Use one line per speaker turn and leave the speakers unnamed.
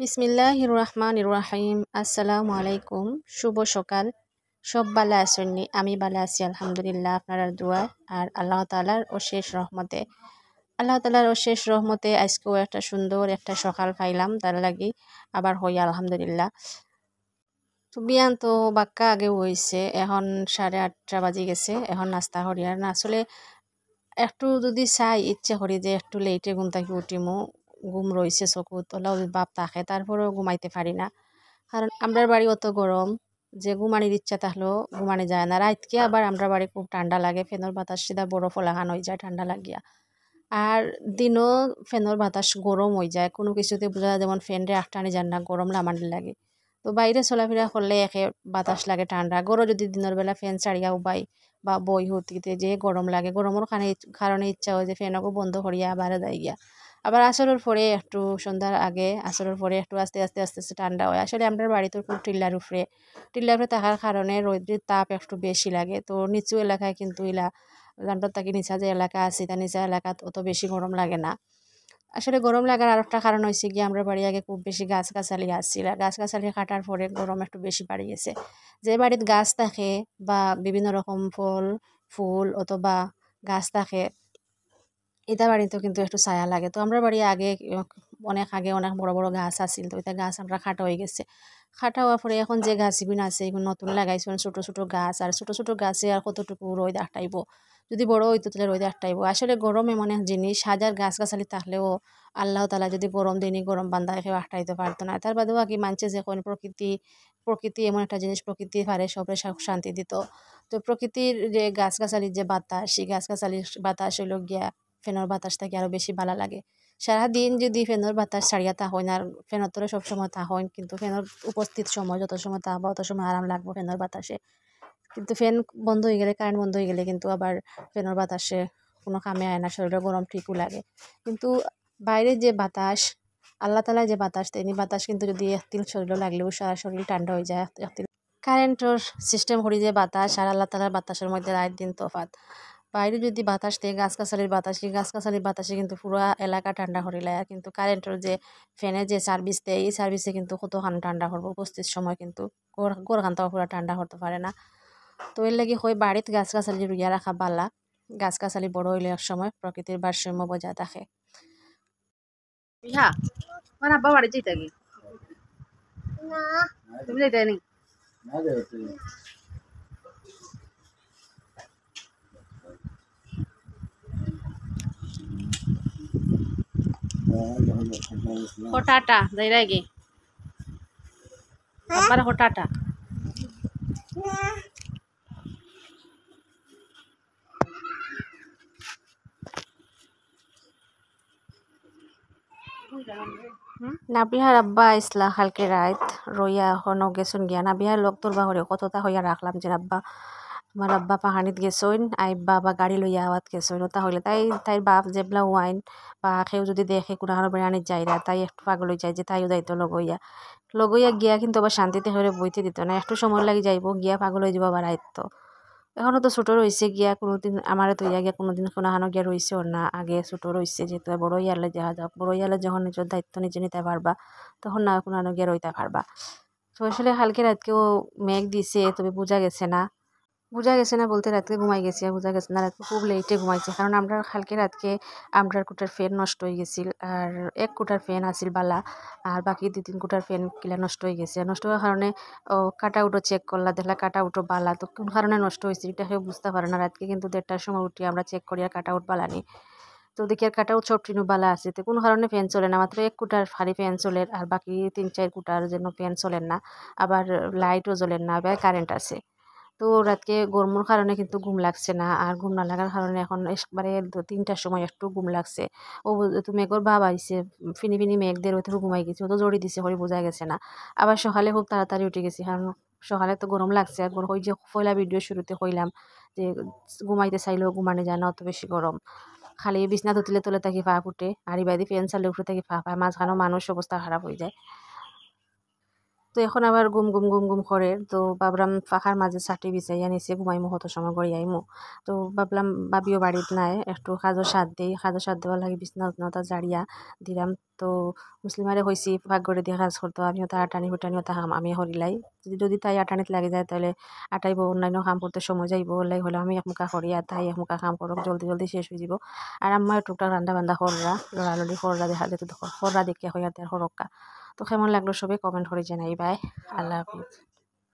বিসমিল্লাহ রহমান রাহিম আসসালামু আলাইকুম শুভ সকাল সব বালা আসেননি আমি বালা আছি আলহামদুলিল্লাহ আপনার দোয়া আর আল্লাহ তালার অশেষ রহমতে আল্লাহ তালার অশেষ রহমতে আজকেও একটা সুন্দর একটা সকাল পাইলাম তার লাগি আবার হই আলহামদুলিল্লাহ তো বিয়ান তো বাক্কা আগে হয়েছে এখন সাড়ে আটটা বাজে গেছে এখন নাস্তা হরি আর না আসলে একটু যদি চাই ইচ্ছে করি যে একটু লেটে ঘুম থাকি উঠিমো ঘুম রয়েছে চকুত ওলাও বাপ থাকে তারপরেও ঘুমাইতে পারি না কারণ আমরার বাড়ি অত গরম যে ঘুমানির ইচ্ছা তাহলেও ঘুমানি যায় না রাতকে আবার আমরা বাড়ি খুব ঠান্ডা লাগে ফ্যানের বাতাস সিধা বরফ লাগান হয়ে যায় ঠান্ডা লাগিয়া আর দিনও ফ্যানের বাতাস গরম হয়ে যায় কোনো কিছুতে বোঝা যায় যেমন ফ্যানরে আটটানি যান না গরম লামানি লাগে তো বাইরে চলাফেরা করলে একে বাতাস লাগে ঠান্ডা গরম যদি দিনের বেলা ফ্যান ছাড়িয়া উবাই বা বই হতিতে যে গরম লাগে গরমের কারণে কারণে ইচ্ছা হয় যে ফ্যানকে বন্ধ করিয়া আবার যাই গিয়া আবার আসরের পরে একটু সন্ধ্যার আগে আসরের পরে একটু আস্তে আস্তে আস্তে আস্তে ঠান্ডা হয় আসলে আমরা বাড়িতে খুব টিল্লার উপরে টিল্লার উপরে থাকার কারণে রৌদ্রের তাপ একটু বেশি লাগে তো নিচু এলাকায় কিন্তু ইলা জানটার থাকি নিচা যে এলাকা আছে তা নিচা এলাকাত অত বেশি গরম লাগে না আসলে গরম লাগার আর একটা কারণ হয়েছে গিয়ে আমরা বাড়ি আগে খুব বেশি গাছ গাছালি আসছিল গাছ গাছালি কাটার পরে গরম একটু বেশি বাড়ি গেছে যে বাড়িত গাছ থাকে বা বিভিন্ন রকম ফল ফুল অথবা গাছ থাকে এটা বাড়িতেও কিন্তু একটু ছায়া লাগে তো আমরা বাড়ি আগে অনেক আগে অনেক বড় বড় গাছ আসিল তো এটা গাছ আমরা খাটা হয়ে গেছে খাটা হওয়ার পরে এখন যে গাছ বিন আছে এগুলো নতুন লাগাইছেন ছোট ছোট গাছ আর ছোট ছোট গাছে আর কতটুকু রোদ আটাইব যদি বড় হইতো তাহলে রোদ আটাইব আসলে গরমে মানে জিনিস হাজার গাছ গাছালি থাকলেও আল্লাহ তালা যদি গরম দিনই গরম বান্ধা কেউ আটাইতে পারতো না তার বাদেও আগে মানছে যে কোন প্রকৃতি প্রকৃতি এমন একটা জিনিস প্রকৃতি পারে সবরে শান্তি দিত তো প্রকৃতির যে গাছ গাছালির যে বাতাস সেই গাছ গাছালির বাতাস হইল গিয়া ফ্যানের বাতাসটাকে আরও বেশি ভালো লাগে সারাদিন যদি ফ্যানের বাতাস ছাড়িয়া তা হয় না আর ফ্যানের সব সবসময় তা হয় কিন্তু ফ্যানের উপস্থিত সময় যত সময় তা অত সময় আরাম লাগবো ফ্যানের বাতাসে কিন্তু ফ্যান বন্ধ হয়ে গেলে কারেন্ট বন্ধ হয়ে গেলে কিন্তু আবার ফ্যানের বাতাসে কোনো কামে আয় না শরীরে গরম ঠিকও লাগে কিন্তু বাইরে যে বাতাস আল্লাহ তালা যে বাতাস তেমনি বাতাস কিন্তু যদি একদিন শরীরও লাগলেও সারা শরীর ঠান্ডা হয়ে যায় একতিল কারেন্টর সিস্টেম ঘুরি যে বাতাস আর আল্লাহ তালার বাতাসের মধ্যে রাত দিন তফাত বাইরে যদি বাতাস দেয় গাছগাছালির গাছ গাছগাছালির বাতাসে কিন্তু পুরো এলাকা ঠান্ডা হরি আর কিন্তু কারেন্টের যে ফ্যানের যে সার্ভিস দেয় এই সার্ভিসে কিন্তু কতখান ঠান্ডা হরব উপস্থিত সময় কিন্তু গোরখানটাও পুরো ঠান্ডা হতে পারে না তো এর লাগে হয় বাড়িতে গাছগাছালি রুইয়া রাখা বালা গাছগাছালি বড় হইলে এক সময় প্রকৃতির ভারসাম্য বজায় থাকে তুমি হঠাটা যাইরা গে আবার নাবিহার আব্বা আসলা হালকে রাত রইয়া হন গেছুন গিয়া নাবিহার লোক তোর বাহরে কতটা হইয়া রাখলাম যে আব্বা আমার আব্বা পাহানিত গেছইন আই বা গাড়ি লইয়া আওয়াত গেছইন ওটা হইলে তাই তাই বাপ যেবলা ওয়াইন বা সেও যদি দেখে কোনোখানো বেড়ানি যাই না তাই একটু পাগল হয়ে যায় যে তাইও দায়িত্ব লগইয়া লগইয়া গিয়া কিন্তু আবার শান্তিতে হয়ে বইতে দিত না একটু সময় লাগে যাইব গিয়া পাগল হয়ে যাব আবার আয়ত্ত এখনও তো ছোটো রয়েছে গিয়া কোনোদিন আমার তো ইয়া গিয়া কোনোদিন কোনোখানো গিয়া রয়েছে ওর না আগে ছোটো রয়েছে যেহেতু বড় ইয়ালে যাওয়া যাক বড় ইয়ালে যখন নিজের দায়িত্ব নিজে নিতে পারবা তখন না কোনোখানো গিয়া রইতে পারবা তো আসলে হালকে রাতকেও মেঘ দিছে তবে বোঝা গেছে না বোঝা গেছে না বলতে রাতকে ঘুমাই গেছি আর বোঝা গেছে না রাতকে খুব লেটে ঘুমাইছে কারণ আমরা কালকে রাতকে আমরার কুটার ফ্যান নষ্ট হয়ে গেছিল আর এক কুটার ফ্যান আসিল বালা আর বাকি দুই তিন কুটার ফ্যান কিলা নষ্ট হয়ে গেছে নষ্ট হওয়ার কারণে ও কাটা উটো চেক করলা দেখলা কাটা উটো বালা তো কোন কারণে নষ্ট হয়েছে এটা কেউ বুঝতে পারে না রাতকে কিন্তু দেড়টার সময় উঠি আমরা চেক করি আর কাটা উট বালা নেই তো দেখি আর কাটাও ছোট বালা আছে তো কোনো কারণে ফ্যান চলে না মাত্র এক কুটার ফাড়ি ফ্যান চলে আর বাকি তিন চার কুটার যেন ফ্যান চলেন না আবার লাইটও জ্বলেন না আবার কারেন্ট আছে তো রাতকে গরমর কারণে কিন্তু ঘুম লাগছে না আর ঘুম না লাগার কারণে এখন একবারে তিনটার সময় একটু ঘুম লাগছে ও তো মেঘর বাবা আইসে ফিনি ফিনি মেঘদের ওইতে ঘুমাই গেছে ও তো জড়ি দিছে হরি বোঝা গেছে না আবার সকালে খুব তাড়াতাড়ি উঠে গেছি কারণ সকালে তো গরম লাগছে আর ওই যে পয়লা ভিডিও শুরুতে হইলাম যে ঘুমাইতে চাইলেও ঘুমানো যায় না অত বেশি গরম খালি বিছনা ধুতিলে তোলে থাকি ফা ফুটে আর ইবাদি ফ্যান চালে উঠে থাকি ফা পায় মাঝখানেও মানুষ অবস্থা খারাপ হয়ে যায় তো এখন আবার গুম গুম গুম গুম করে তো ভাবলাম ফাঁকার মাঝে ছাটি বিচাইয়া নিচে ঘুমাইমো হতো সময় করে আইমো তো ভাবলাম বাবিও বাড়িত নাই একটু সাজো সাত দিই সাজো সাত দেওয়ার লাগে বিছনা উঠনাটা জাড়িয়া দিলাম তো মুসলিমারে হয়েছি করে দিয়ে কাজ করতো আমিও তা আটানি ফুটানিও তাহাম আমি হরিলাই যদি যদি তাই আটানিত লাগে যায় তাহলে আটাইব অন্যান্য কাম করতে সময় যাইব ওলাই হলে আমি মুখা করি আর তাই মুখা কাম করব জলদি জলদি শেষ হয়ে যাব আর আমার টুকটাক রান্না বান্ধা হররা লড়ালড়ি হররা দেখা যেত হররা দেখিয়া হইয়া তার হরক্কা তো কেমন লাগলো সবাই কমেন্ট করে জানাই বাই আল্লাহ হাফিজ